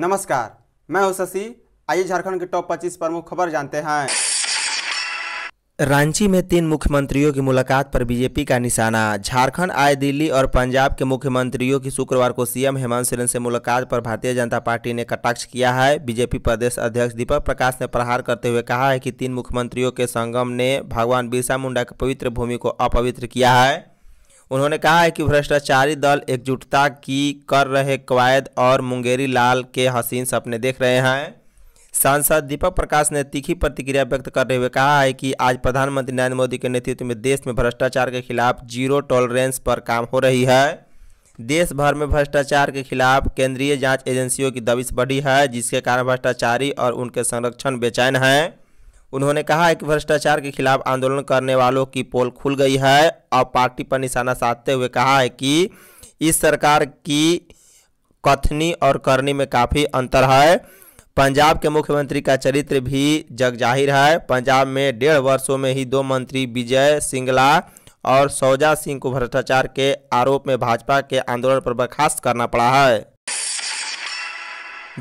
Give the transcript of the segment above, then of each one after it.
नमस्कार मैं हूं शशि आइए झारखंड के टॉप 25 प्रमुख खबर जानते हैं रांची में तीन मुख्यमंत्रियों की मुलाकात पर बीजेपी का निशाना झारखंड आए दिल्ली और पंजाब के मुख्यमंत्रियों की शुक्रवार को सीएम हेमंत सोरेन से मुलाकात पर भारतीय जनता पार्टी ने कटाक्ष किया है बीजेपी प्रदेश अध्यक्ष दीपक प्रकाश ने प्रहार करते हुए कहा है कि तीन मुख्यमंत्रियों के संगम ने भगवान बिरसा मुंडा की पवित्र भूमि को अपवित्र किया है उन्होंने कहा है कि भ्रष्टाचारी दल एकजुटता की कर रहे कवायद और मुंगेरी लाल के हसीन सपने देख रहे हैं सांसद दीपक प्रकाश ने तीखी प्रतिक्रिया व्यक्त करते हुए कहा है कि आज प्रधानमंत्री नरेंद्र मोदी के नेतृत्व में देश में भ्रष्टाचार के खिलाफ जीरो टॉलरेंस पर काम हो रही है देश भर में भ्रष्टाचार के खिलाफ केंद्रीय जांच एजेंसियों की दबिश बढ़ी है जिसके कारण भ्रष्टाचारी और उनके संरक्षण बेचैन हैं उन्होंने कहा है कि भ्रष्टाचार के खिलाफ आंदोलन करने वालों की पोल खुल गई है और पार्टी पर निशाना साधते हुए कहा है कि इस सरकार की कथनी और करनी में काफ़ी अंतर है पंजाब के मुख्यमंत्री का चरित्र भी जग जाहिर है पंजाब में डेढ़ वर्षों में ही दो मंत्री विजय सिंगला और सौजा सिंह को भ्रष्टाचार के आरोप में भाजपा के आंदोलन पर बर्खास्त करना पड़ा है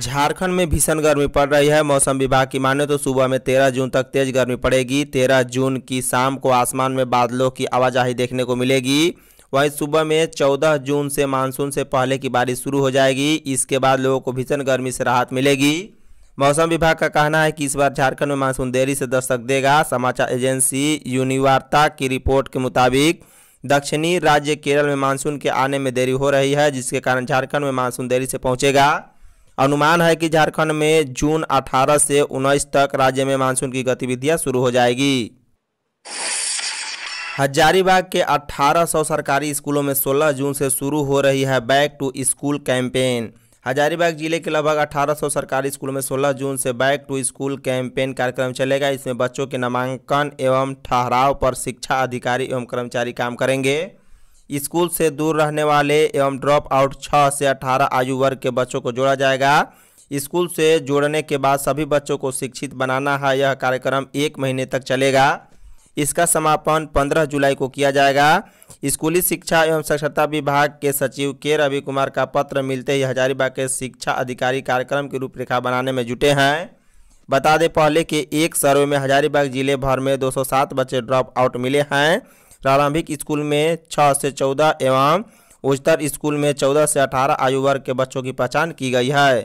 झारखंड में भीषण गर्मी पड़ रही है मौसम विभाग की माने तो सुबह में 13 जून तक तेज गर्मी पड़ेगी 13 जून की शाम को आसमान में बादलों की आवाजाही देखने को मिलेगी वहीं सुबह में 14 जून से मानसून से पहले की बारिश शुरू हो जाएगी इसके बाद लोगों को भीषण गर्मी से राहत मिलेगी मौसम विभाग का कहना है कि इस बार झारखंड में मानसून देरी से दस्तक देगा समाचार एजेंसी यूनिवार्ता की रिपोर्ट के मुताबिक दक्षिणी राज्य केरल में मानसून के आने में देरी हो रही है जिसके कारण झारखंड में मानसून देरी से पहुंचेगा अनुमान है कि झारखंड में जून 18 से 19 तक राज्य में मानसून की गतिविधियां शुरू हो जाएगी हजारीबाग के 1800 सरकारी स्कूलों में 16 जून से शुरू हो रही है back to school campaign Hazaribagh जिले के लगभग 1800 सरकारी स्कूल में 16 जून से बैक टू स्कूल कैंपेन कार्यक्रम चलेगा इसमें बच्चों के नामांकन एवं ठहराव पर शिक्षा अधिकारी एवं कर्मचारी काम करेंगे स्कूल से दूर रहने वाले एवं ड्रॉप आउट छः से अठारह आयु वर्ग के बच्चों को जोड़ा जाएगा स्कूल से जोड़ने के बाद सभी बच्चों को शिक्षित बनाना है यह कार्यक्रम एक महीने तक चलेगा इसका समापन 15 जुलाई को किया जाएगा स्कूली शिक्षा एवं साक्षरता विभाग के सचिव के रवि कुमार का पत्र मिलते ही हजारीबाग के शिक्षा अधिकारी कार्यक्रम की रूपरेखा बनाने में जुटे हैं बता दें पहले के एक सर्वे में हजारीबाग जिले भर में 207 बच्चे ड्रॉप आउट मिले हैं प्रारंभिक स्कूल में छः से चौदह एवं उच्चतर स्कूल में चौदह से अठारह आयु वर्ग के बच्चों की पहचान की गई है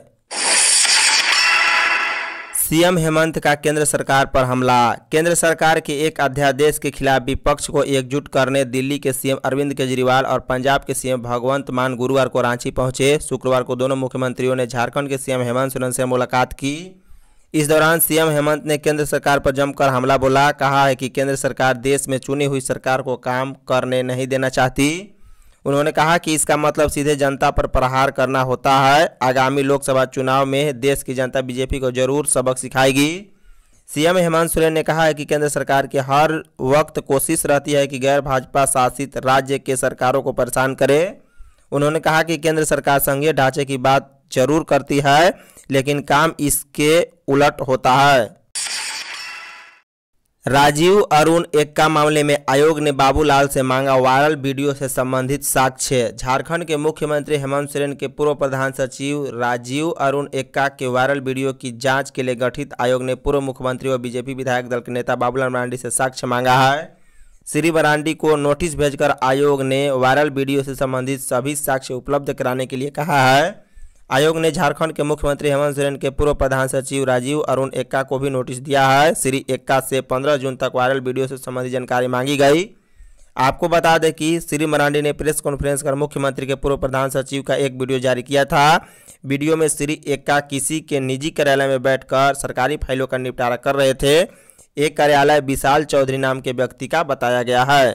सीएम हेमंत का केंद्र सरकार पर हमला केंद्र सरकार के एक अध्यादेश के खिलाफ विपक्ष को एकजुट करने दिल्ली के सीएम अरविंद केजरीवाल और पंजाब के सीएम भगवंत मान गुरुवार को रांची पहुंचे शुक्रवार को दोनों मुख्यमंत्रियों ने झारखंड के सीएम हेमंत सोरेन से मुलाकात की इस दौरान सीएम हेमंत ने केंद्र सरकार पर जमकर हमला बोला कहा है कि केंद्र सरकार देश में चुनी हुई सरकार को काम करने नहीं देना चाहती उन्होंने कहा कि इसका मतलब सीधे जनता पर प्रहार करना होता है आगामी लोकसभा चुनाव में देश की जनता बीजेपी को जरूर सबक सिखाएगी सीएम हेमंत सोरेन ने कहा है कि केंद्र सरकार की हर वक्त कोशिश रहती है कि गैर भाजपा शासित राज्य के सरकारों को परेशान करे उन्होंने कहा कि केंद्र सरकार संघीय ढांचे की बात जरूर करती है लेकिन काम इसके उलट होता है राजीव अरुण एक्का मामले में आयोग ने बाबूलाल से मांगा वायरल वीडियो से संबंधित साक्ष्य झारखंड के मुख्यमंत्री हेमंत सोरेन के पूर्व प्रधान सचिव राजीव अरुण एक्का के वायरल वीडियो की जांच के लिए गठित आयोग ने पूर्व मुख्यमंत्री और बीजेपी विधायक दल के नेता बाबूलाल मरांडी से साक्ष्य मांगा है श्री बरांडी को नोटिस भेजकर आयोग ने वायरल वीडियो से संबंधित सभी साक्ष्य उपलब्ध कराने के लिए कहा है आयोग ने झारखंड के मुख्यमंत्री हेमंत सोरेन के पूर्व प्रधान सचिव राजीव अरुण एक्का को भी नोटिस दिया है श्री एक्का से 15 जून तक वायरल वीडियो से संबंधित जानकारी मांगी गई आपको बता दें कि श्री मरांडी ने प्रेस कॉन्फ्रेंस कर मुख्यमंत्री के पूर्व प्रधान सचिव का एक वीडियो जारी किया था वीडियो में श्री एक्का किसी के निजी कार्यालय में बैठकर सरकारी फाइलों का निपटारा कर रहे थे एक कार्यालय विशाल चौधरी नाम के व्यक्ति का बताया गया है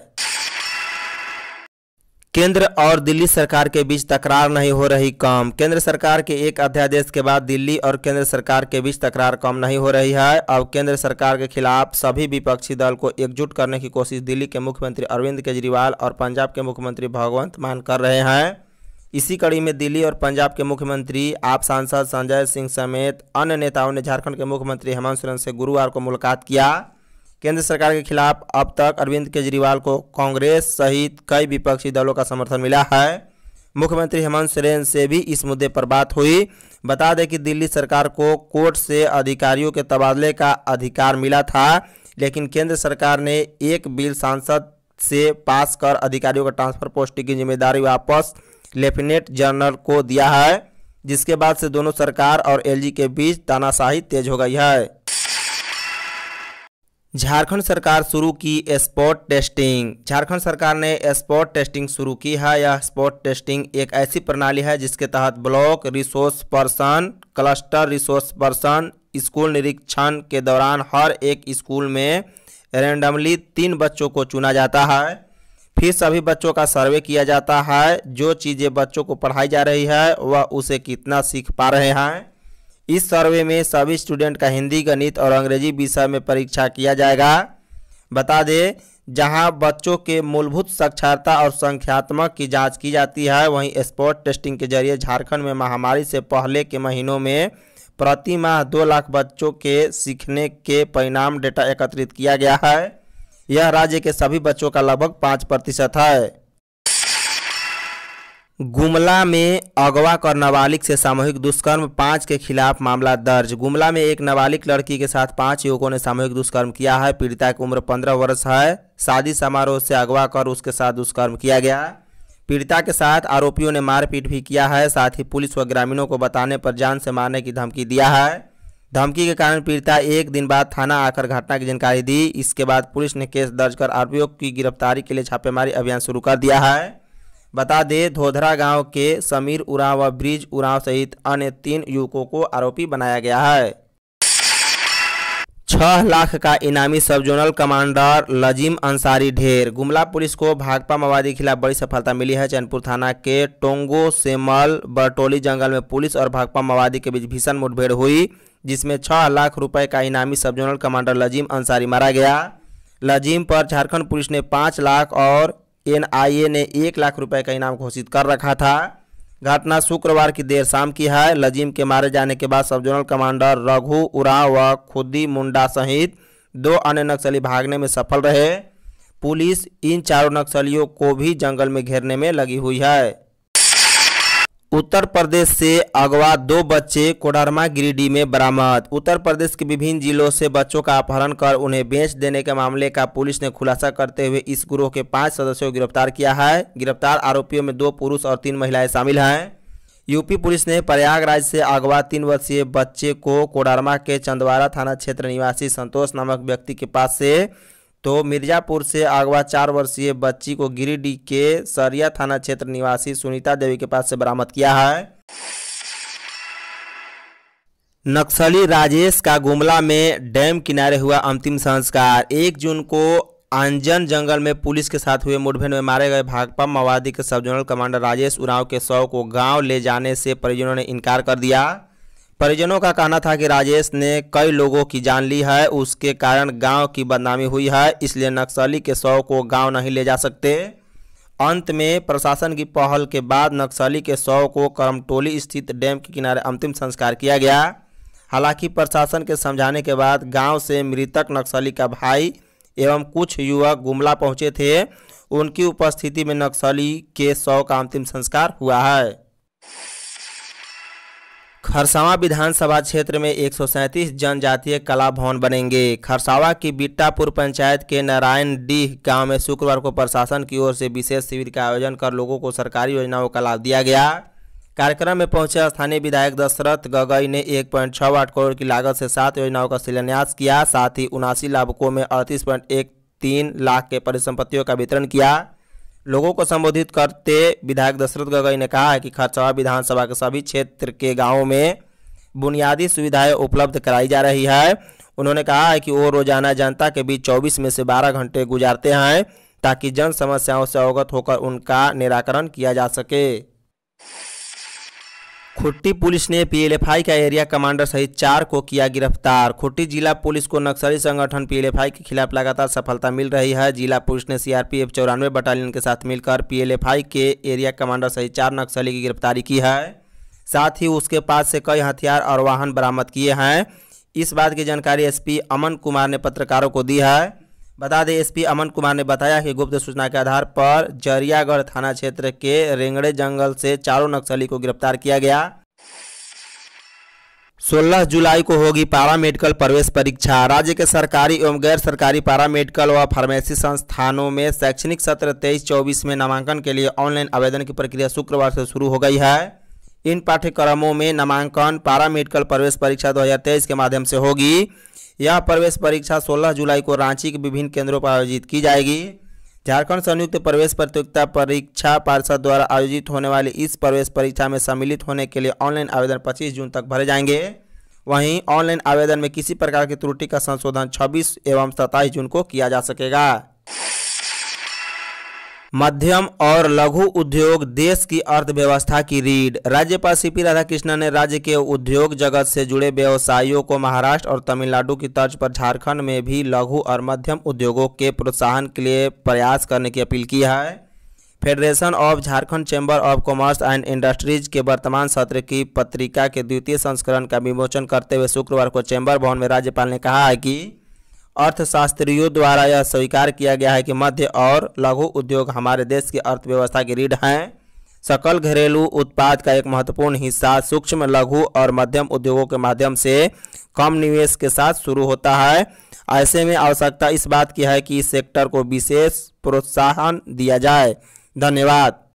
केंद्र और दिल्ली सरकार के बीच तकरार नहीं हो रही कम केंद्र सरकार के एक अध्यादेश के बाद दिल्ली और केंद्र सरकार के बीच तकरार कम नहीं हो रही है अब केंद्र सरकार के खिलाफ सभी विपक्षी दल को एकजुट करने की कोशिश दिल्ली के मुख्यमंत्री अरविंद केजरीवाल और पंजाब के मुख्यमंत्री भगवंत मान कर रहे हैं इसी कड़ी में दिल्ली और पंजाब के मुख्यमंत्री आप सांसद संजय सिंह समेत अन्य नेताओं ने झारखंड के मुख्यमंत्री हेमंत सोरेन से गुरुवार को मुलाकात किया केंद्र सरकार के खिलाफ अब तक अरविंद केजरीवाल को कांग्रेस सहित कई विपक्षी दलों का समर्थन मिला है मुख्यमंत्री हेमंत सोरेन से भी इस मुद्दे पर बात हुई बता दें कि दिल्ली सरकार को कोर्ट से अधिकारियों के तबादले का अधिकार मिला था लेकिन केंद्र सरकार ने एक बिल सांसद से पास कर अधिकारियों का ट्रांसफर पोस्टिंग की जिम्मेदारी वापस लेफ्टिनेंट जनरल को दिया है जिसके बाद से दोनों सरकार और एलजी के बीच तानाशाही तेज हो गई है झारखंड सरकार शुरू की स्पॉट टेस्टिंग झारखंड सरकार ने स्पॉट टेस्टिंग शुरू की है यह स्पॉट टेस्टिंग एक ऐसी प्रणाली है जिसके तहत block resource person cluster resource person school निरीक्षण के दौरान हर एक स्कूल में रेंडमली तीन बच्चों को चुना जाता है फिर सभी बच्चों का सर्वे किया जाता है जो चीज़ें बच्चों को पढ़ाई जा रही है वह उसे कितना सीख पा रहे हैं इस सर्वे में सभी स्टूडेंट का हिंदी गणित और अंग्रेजी विषय में परीक्षा किया जाएगा बता दें जहां बच्चों के मूलभूत साक्षरता और संख्यात्मक की जांच की जाती है वहीं स्पॉट टेस्टिंग के जरिए झारखंड में महामारी से पहले के महीनों में प्रति माह दो लाख बच्चों के सीखने के परिणाम डेटा एकत्रित किया गया है यह राज्य के सभी बच्चों का लगभग पाँच प्रतिशत है गुमला में अगवा कर नाबालिग से सामूहिक दुष्कर्म पाँच के खिलाफ मामला दर्ज गुमला में एक नाबालिग लड़की के साथ पांच युवकों ने सामूहिक दुष्कर्म किया है पीड़िता की उम्र पंद्रह वर्ष है शादी समारोह से अगवा कर उसके साथ दुष्कर्म किया गया पीड़िता के साथ आरोपियों ने मारपीट भी किया है साथ ही पुलिस व ग्रामीणों को बताने पर जान से मारने की धमकी दिया है धमकी के कारण पीड़िता एक दिन बाद थाना आकर घटना की जानकारी दी इसके बाद पुलिस ने केस दर्ज कर आरोपियों की गिरफ्तारी के लिए छापेमारी अभियान शुरू कर दिया है बता दें धोधरा गांव के समीर उराव व ब्रिज उराव सहित अन्य तीन युवकों को आरोपी बनाया गया है छह लाख का इनामी सब जोनल कमांडर लजीम अंसारी ढेर गुमला पुलिस को भाकपा माओवादी के खिलाफ बड़ी सफलता मिली है चैनपुर थाना के टोंगो सेमल बरटोली जंगल में पुलिस और भाकपा माओवादी के बीच भीषण मुठभेड़ हुई जिसमें छह लाख रुपए का इनामी सब जोनल कमांडर लजीम अंसारी मारा गया लजीम पर झारखंड पुलिस ने पाँच लाख और एनआईए ने एक लाख रुपए का इनाम घोषित कर रखा था घटना शुक्रवार की देर शाम की है लजीम के मारे जाने के बाद सब जोनल कमांडर रघु उराव व खुदी मुंडा सहित दो अन्य नक्सली भागने में सफल रहे पुलिस इन चारों नक्सलियों को भी जंगल में घेरने में लगी हुई है उत्तर प्रदेश से अगवा दो बच्चे कोडरमा गिरिडीह में बरामद उत्तर प्रदेश के विभिन्न जिलों से बच्चों का अपहरण कर उन्हें बेच देने के मामले का पुलिस ने खुलासा करते हुए इस गिरोह के पांच सदस्यों को गिरफ्तार किया है गिरफ्तार आरोपियों में दो पुरुष और तीन महिलाएं शामिल हैं यूपी पुलिस ने प्रयागराज से अगवा तीन वर्षीय बच्चे को कोडरमा के चंदवारा थाना क्षेत्र निवासी संतोष नामक व्यक्ति के पास से तो मिर्जापुर से अगवा चार वर्षीय बच्ची को गिरिडीह के सरिया थाना क्षेत्र निवासी सुनीता देवी के पास से बरामद किया है नक्सली राजेश का गुमला में डैम किनारे हुआ अंतिम संस्कार एक जून को आंजन जंगल में पुलिस के साथ हुए मुठभेड़ में मारे गए भाकपा माओवादी के सब जोनल कमांडर राजेश उराव के शव को गांव ले जाने से परिजनों ने इनकार कर दिया परिजनों का कहना था कि राजेश ने कई लोगों की जान ली है उसके कारण गांव की बदनामी हुई है इसलिए नक्सली के शव को गांव नहीं ले जा सकते अंत में प्रशासन की पहल के बाद नक्सली के शव को करमटोली स्थित डैम के किनारे अंतिम संस्कार किया गया हालांकि प्रशासन के समझाने के बाद गांव से मृतक नक्सली का भाई एवं कुछ युवक गुमला पहुँचे थे उनकी उपस्थिति में नक्सली के शव का अंतिम संस्कार हुआ है खरसावा विधानसभा क्षेत्र में एक जनजातीय कला भवन बनेंगे खरसावा की बिट्टापुर पंचायत के नारायण डीह गांव में शुक्रवार को प्रशासन की ओर से विशेष शिविर का आयोजन कर लोगों को सरकारी योजनाओं का लाभ दिया गया कार्यक्रम में पहुंचे स्थानीय विधायक दशरथ गगई ने एक पॉइंट छः आठ करोड़ की लागत से सात योजनाओं का शिलान्यास किया साथ ही उनासी लाभुकों में अड़तीस पॉइंट एक तीन लाख के परिसंपत्तियों का वितरण किया लोगों को संबोधित करते विधायक दशरथ गगई ने कहा है कि खरचवा विधानसभा के सभी क्षेत्र के गाँव में बुनियादी सुविधाएं उपलब्ध कराई जा रही है उन्होंने कहा है कि वो रोजाना जनता के बीच चौबीस में से बारह घंटे गुजारते हैं ताकि जन समस्याओं से अवगत होकर उनका निराकरण किया जा सके खुट्टी पुलिस ने पीएलएफआई का एरिया कमांडर सहित चार को किया गिरफ्तार खुट्टी जिला पुलिस को नक्सली संगठन पीएलएफआई के खिलाफ लगातार सफलता मिल रही है जिला पुलिस ने सीआरपीएफ चौरानवे बटालियन के साथ मिलकर पीएलएफआई के एरिया कमांडर सहित चार नक्सली की गिरफ्तारी की है साथ ही उसके पास से कई हथियार और वाहन बरामद किए हैं इस बात की जानकारी एस अमन कुमार ने पत्रकारों को दी है बता दें एसपी अमन कुमार ने बताया कि गुप्त सूचना के आधार पर जरियागढ़ थाना क्षेत्र के रेंगड़े जंगल से चारों नक्सली को गिरफ्तार किया गया 16 जुलाई को होगी पारा मेडिकल प्रवेश परीक्षा राज्य के सरकारी एवं गैर सरकारी पारा मेडिकल व फार्मेसी संस्थानों में शैक्षणिक सत्र 23-24 में नामांकन के लिए ऑनलाइन आवेदन की प्रक्रिया शुक्रवार से शुरू हो गई है इन पाठ्यक्रमों में नामांकन पारा मेडिकल प्रवेश परीक्षा 2023 के माध्यम से होगी यह प्रवेश परीक्षा 16 जुलाई को रांची के विभिन्न केंद्रों पर आयोजित की जाएगी झारखंड संयुक्त प्रवेश प्रतियोगिता परीक्षा पार्षद द्वारा आयोजित होने वाली इस प्रवेश परीक्षा में सम्मिलित होने के लिए ऑनलाइन आवेदन 25 जून तक भरे जाएंगे वहीं ऑनलाइन आवेदन में किसी प्रकार की त्रुटि का संशोधन 26 एवं 27 जून को किया जा सकेगा मध्यम और लघु उद्योग देश की अर्थव्यवस्था की रीढ़ राज्यपाल सी पी राधाकृष्णन ने राज्य के उद्योग जगत से जुड़े व्यवसायियों को महाराष्ट्र और तमिलनाडु की तर्ज पर झारखंड में भी लघु और मध्यम उद्योगों के प्रोत्साहन के लिए प्रयास करने की अपील की है federation of Jharkhand chamber of commerce and industries के वर्तमान सत्र की पत्रिका के द्वितीय संस्करण का विमोचन करते हुए शुक्रवार को चैम्बर भवन में राज्यपाल ने कहा है कि अर्थशास्त्रियों द्वारा यह स्वीकार किया गया है कि मध्य और लघु उद्योग हमारे देश की अर्थव्यवस्था की रीढ़ हैं सकल घरेलू उत्पाद का एक महत्वपूर्ण हिस्सा सूक्ष्म लघु और मध्यम उद्योगों के माध्यम से कम निवेश के साथ शुरू होता है ऐसे में आवश्यकता इस बात की है कि इस सेक्टर को विशेष प्रोत्साहन दिया जाए धन्यवाद